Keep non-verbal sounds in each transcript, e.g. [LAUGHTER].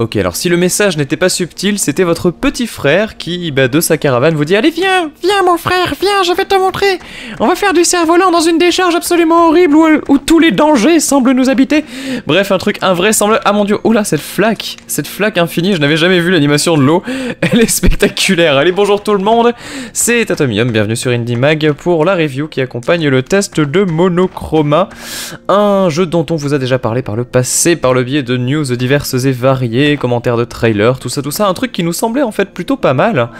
Ok, alors si le message n'était pas subtil, c'était votre petit frère qui, bah, de sa caravane, vous dit Allez, viens, viens, mon frère, viens, je vais te montrer On va faire du cerf-volant dans une décharge absolument horrible où, tous les dangers semblent nous habiter Bref, un truc invraisemblable. Ah mon dieu, oula, oh cette flaque Cette flaque infinie, je n'avais jamais vu l'animation de l'eau. Elle est spectaculaire. Allez, bonjour tout le monde C'est Atomium, bienvenue sur Indie Mag pour la review qui accompagne le test de Monochroma, un jeu dont on vous a déjà parlé par le passé par le biais de news diverses et variées commentaires de trailer, tout ça, tout ça, un truc qui nous semblait en fait plutôt pas mal.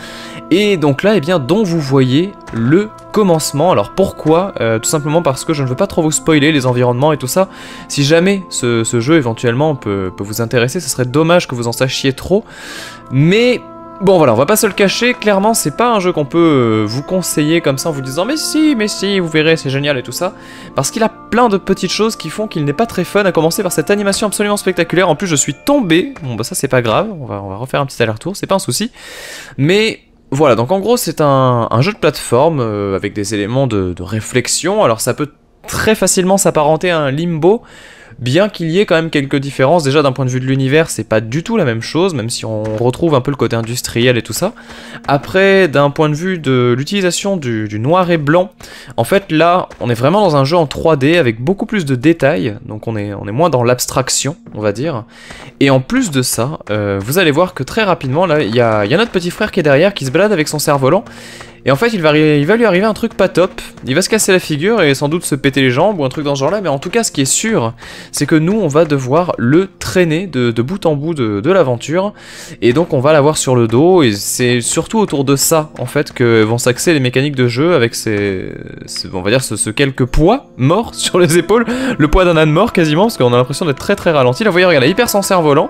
Et donc là, eh bien, dont vous voyez le commencement. Alors pourquoi euh, Tout simplement parce que je ne veux pas trop vous spoiler les environnements et tout ça. Si jamais ce, jeu éventuellement peut, peut, vous intéresser, ce serait dommage que vous en sachiez trop. Mais Bon voilà, on va pas se le cacher, clairement c'est pas un jeu qu'on peut euh, vous conseiller comme ça en vous disant mais si, mais si, vous verrez, c'est génial et tout ça, parce qu'il a plein de petites choses qui font qu'il n'est pas très fun, à commencer par cette animation absolument spectaculaire, en plus je suis tombé, bon bah ça c'est pas grave, on va, refaire un petit aller-retour, c'est pas un souci, mais voilà, donc en gros c'est un, jeu de plateforme euh, avec des éléments de, de réflexion, alors ça peut très facilement s'apparenter à un limbo, bien qu'il y ait quand même quelques différences. Déjà d'un point de vue de l'univers, c'est pas du tout la même chose, même si on retrouve un peu le côté industriel et tout ça. Après, d'un point de vue de l'utilisation du, noir et blanc, en fait là, on est vraiment dans un jeu en 3D avec beaucoup plus de détails, donc on est, on est moins dans l'abstraction, on va dire. Et en plus de ça, euh, vous allez voir que très rapidement, là, il y a, y a notre petit frère qui est derrière, qui se balade avec son cerf-volant, et en fait, il va, lui arriver un truc pas top. Il va se casser la figure et sans doute se péter les jambes ou un truc dans ce genre-là. Mais en tout cas, ce qui est sûr, c'est que nous, on va devoir le traîner de, bout en bout de, l'aventure. Et donc, on va l'avoir sur le dos. Et c'est surtout autour de ça, en fait, que vont s'axer les mécaniques de jeu avec ces, on va dire, ce, quelques poids morts [LAUGHS] sur les épaules. Le poids d'un âne mort quasiment, parce qu'on a l'impression d'être très très ralenti. Là, vous voyez, regarde, hyper sans cerf-volant.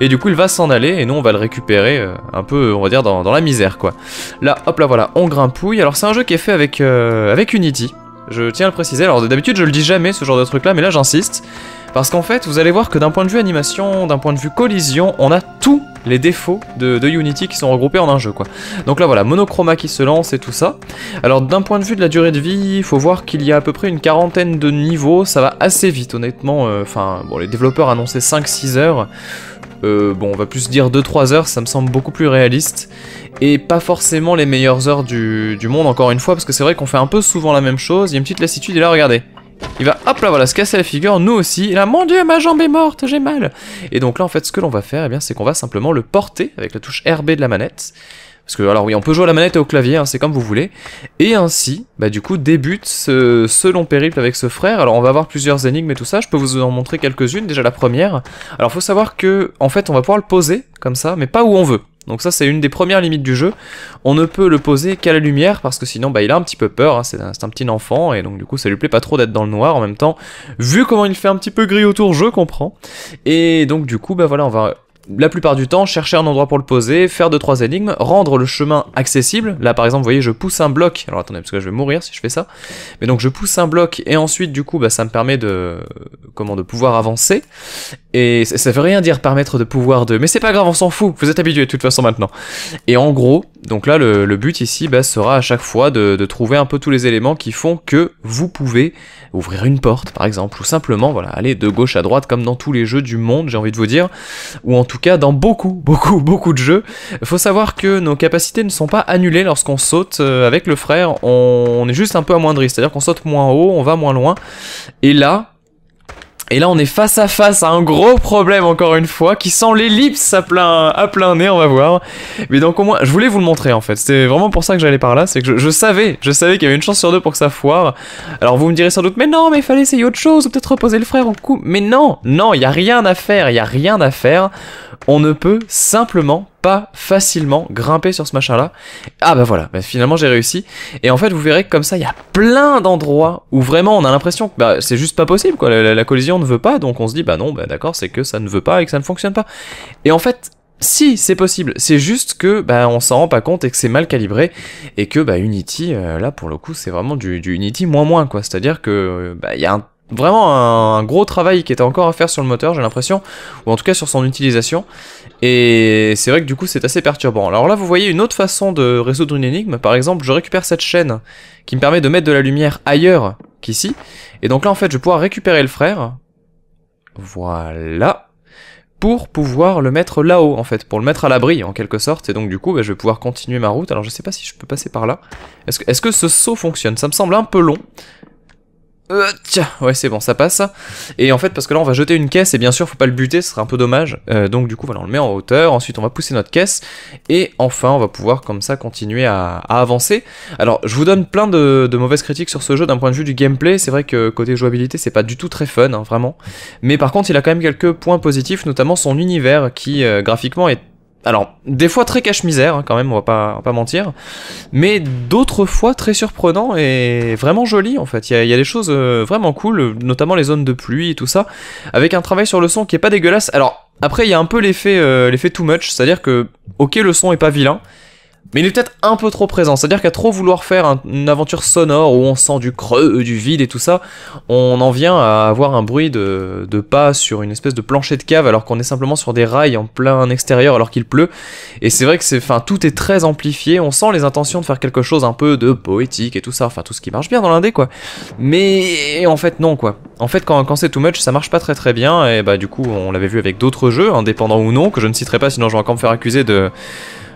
Et du coup, il va s'en aller. Et nous, on va le récupérer euh, un peu, on va dire, dans, dans la misère, quoi. Là, hop là, voilà grimpouille. Alors c'est un jeu qui est fait avec, euh, avec Unity, je tiens à le préciser. Alors d'habitude je le dis jamais ce genre de truc là, mais là j'insiste. Parce qu'en fait, vous allez voir que d'un point de vue animation, d'un point de vue collision, on a tous les défauts de, Unity qui sont regroupés en un jeu, quoi. Donc là, voilà, monochroma qui se lance et tout ça. Alors, d'un point de vue de la durée de vie, il faut voir qu'il y a à peu près une quarantaine de niveaux. Ça va assez vite, honnêtement. Euh, enfin, bon, les développeurs annonçaient 5-6 heures. Euh, bon, on va plus dire 2-3 heures, ça me semble beaucoup plus réaliste. Et pas forcément les meilleures heures du, du monde, encore une fois, parce que c'est vrai qu'on fait un peu souvent la même chose. Il y a une petite lassitude, et là, regardez. Il va, hop là, voilà, se casser la figure, nous aussi. Et là, mon dieu, ma jambe est morte, j'ai mal. Et donc là, en fait, ce que l'on va faire, eh bien, c'est qu'on va simplement le porter avec la touche RB de la manette. Parce que, alors oui, on peut jouer à la manette et au clavier, hein, c'est comme vous voulez. Et ainsi, bah du coup, débute ce, long périple avec ce frère. Alors on va avoir plusieurs énigmes et tout ça, je peux vous en montrer quelques-unes, déjà la première. Alors faut savoir que, en fait, on va pouvoir le poser, comme ça, mais pas où on veut. Donc ça c'est une des premières limites du jeu. On ne peut le poser qu'à la lumière parce que sinon bah, il a un petit peu peur, hein. c'est un, un, petit enfant et donc du coup ça lui plaît pas trop d'être dans le noir en même temps. Vu comment il fait un petit peu gris autour, je comprends. Et donc du coup bah voilà on va la plupart du temps, chercher un endroit pour le poser, faire 2 trois énigmes, rendre le chemin accessible. Là, par exemple, vous voyez, je pousse un bloc. Alors attendez, parce que je vais mourir si je fais ça. Mais donc, je pousse un bloc et ensuite, du coup, bah, ça me permet de, comment, de pouvoir avancer. Et ça, veut rien dire permettre de pouvoir de... mais c'est pas grave, on s'en fout, vous êtes habitué de toute façon maintenant. Et en gros, donc là le, but ici bah, sera à chaque fois de, trouver un peu tous les éléments qui font que vous pouvez ouvrir une porte par exemple, ou simplement voilà aller de gauche à droite comme dans tous les jeux du monde, j'ai envie de vous dire, ou en tout cas dans beaucoup, [LAUGHS] beaucoup, beaucoup de jeux. Faut savoir que nos capacités ne sont pas annulées lorsqu'on saute euh, avec le frère, on, on est juste un peu amoindri, c'est-à-dire qu'on saute moins haut, on va moins loin, et là, et là, on est face à face à un gros problème, encore une fois, qui sent l'ellipse à plein, à nez, on va voir. Mais donc, au moins, je voulais vous le montrer, en fait. C'était vraiment pour ça que j'allais par là, c'est que je, savais, je savais qu'il y avait une chance sur deux pour que ça foire. Alors, vous me direz sans doute, mais non, mais il fallait essayer autre chose, ou peut-être reposer le frère en coup. Mais non, non, il n'y a rien à faire, il n'y a rien à faire on ne peut simplement pas facilement grimper sur ce machin là. Ah bah voilà, bah finalement j'ai réussi. Et en fait vous verrez que comme ça il y a plein d'endroits où vraiment on a l'impression que bah, c'est juste pas possible quoi, la, collision ne veut pas, donc on se dit bah non bah d'accord c'est que ça ne veut pas et que ça ne fonctionne pas. Et en fait si, c'est possible. C'est juste que bah, on s'en rend pas compte et que c'est mal calibré et que bah, Unity, euh, là pour le coup, c'est vraiment du, Unity moins moins quoi. C'est-à-dire que bah, il y a un vraiment un, gros travail qui était encore à faire sur le moteur, j'ai l'impression, ou en tout cas sur son utilisation. Et c'est vrai que du coup, c'est assez perturbant. Alors là, vous voyez une autre façon de résoudre une énigme. Par exemple, je récupère cette chaîne qui me permet de mettre de la lumière ailleurs qu'ici. Et donc là, en fait, je vais pouvoir récupérer le frère. Voilà pour pouvoir le mettre là-haut en fait, pour le mettre à l'abri en quelque sorte, et donc du coup bah, je vais pouvoir continuer ma route, alors je sais pas si je peux passer par là. Est-ce que, est -ce que ce saut fonctionne Ça me semble un peu long, euh, tiens, ouais c'est bon, ça passe. Et en fait, parce que là on va jeter une caisse, et bien sûr, faut pas le buter, ce serait un peu dommage. Euh, donc du coup, voilà, on le met en hauteur, ensuite on va pousser notre caisse, et enfin on va pouvoir comme ça continuer à, avancer. Alors, je vous donne plein de, mauvaises critiques sur ce jeu d'un point de vue du gameplay, c'est vrai que côté jouabilité, c'est pas du tout très fun, hein, vraiment. Mais par contre, il a quand même quelques points positifs, notamment son univers, qui euh, graphiquement est alors, des fois très cache-misère, hein, quand même, on va pas, pas mentir. Mais d'autres fois très surprenant et vraiment joli, en fait. Il y, a des choses euh, vraiment cool, notamment les zones de pluie et tout ça, avec un travail sur le son qui est pas dégueulasse. Alors, après, il y a un peu l'effet euh, l'effet too much, c'est-à-dire que, ok, le son est pas vilain, mais il est peut-être un peu trop présent, c'est-à-dire qu'à trop vouloir faire une aventure sonore où on sent du creux, euh, du vide et tout ça, on en vient à avoir un bruit de, de pas sur une espèce de plancher de cave alors qu'on est simplement sur des rails en plein extérieur alors qu'il pleut. Et c'est vrai que c'est, enfin, tout est très amplifié, on sent les intentions de faire quelque chose un peu de poétique et tout ça, enfin tout ce qui marche bien dans l'indé quoi. Mais en fait non quoi. En fait quand, quand c'est too much ça marche pas très très bien et bah du coup on l'avait vu avec d'autres jeux, indépendants ou non, que je ne citerai pas sinon je vais encore me faire accuser de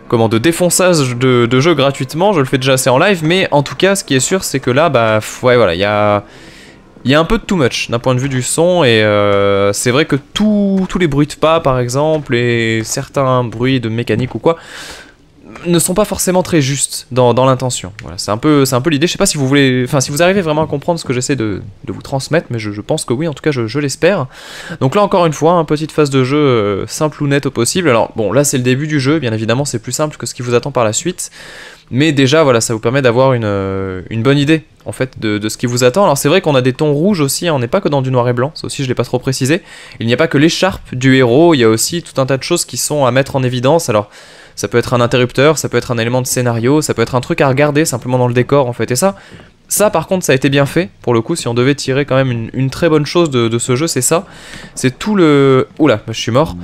comment, de défonçage de, jeu gratuitement. Je le fais déjà assez en live, mais en tout cas, ce qui est sûr, c'est que là, bah, ouais, voilà, il y a, y a un peu de too much d'un point de vue du son, et euh, c'est vrai que tous les bruits de pas, par exemple, et certains bruits de mécanique ou quoi, ne sont pas forcément très justes dans, l'intention. Voilà, c'est un peu, c'est un peu l'idée. Je sais pas si vous voulez, enfin, si vous arrivez vraiment à comprendre ce que j'essaie de, vous transmettre, mais je, pense que oui. En tout cas, je, l'espère. Donc là, encore une fois, une hein, petite phase de jeu euh, simple ou nette au possible. Alors bon, là, c'est le début du jeu. Bien évidemment, c'est plus simple que ce qui vous attend par la suite. Mais déjà, voilà, ça vous permet d'avoir une, euh, une, bonne idée, en fait, de, ce qui vous attend. Alors c'est vrai qu'on a des tons rouges aussi, hein. on n'est pas que dans du noir et blanc, ça aussi je l'ai pas trop précisé. Il n'y a pas que l'écharpe du héros, il y a aussi tout un tas de choses qui sont à mettre en évidence. Alors ça peut être un interrupteur, ça peut être un élément de scénario, ça peut être un truc à regarder simplement dans le décor en fait. Et ça, ça par contre, ça a été bien fait pour le coup. Si on devait tirer quand même une, très bonne chose de, ce jeu, c'est ça. C'est tout le. Oula, bah, je suis mort.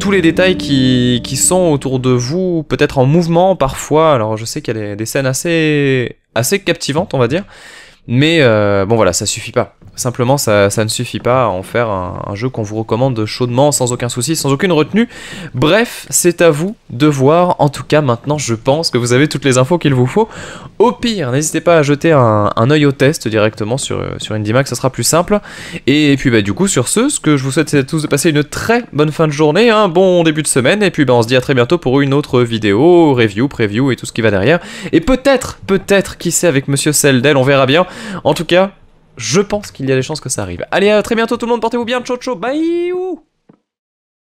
Tous les détails qui, sont autour de vous, peut-être en mouvement parfois. Alors je sais qu'il y a des, scènes assez assez captivantes, on va dire. Mais euh, bon voilà, ça suffit pas. Simplement, ça, ne suffit pas à en faire un, jeu qu'on vous recommande chaudement, sans aucun souci, sans aucune retenue. Bref, c'est à vous de voir. En tout cas, maintenant, je pense que vous avez toutes les infos qu'il vous faut. Au pire, n'hésitez pas à jeter un, oeil œil au test directement sur, euh, sur IndieMac, ça sera plus simple. Et, puis, bah, du coup, sur ce, ce que je vous souhaite, c'est à tous de passer une très bonne fin de journée, un bon début de semaine, et puis bah, on se dit à très bientôt pour une autre vidéo, review, preview et tout ce qui va derrière. Et peut-être, peut-être, qui sait, avec Monsieur Seldel, on verra bien. En tout cas, je pense qu'il y a des chances que ça arrive. Allez, à très bientôt tout le monde, portez-vous bien, ciao ciao, bye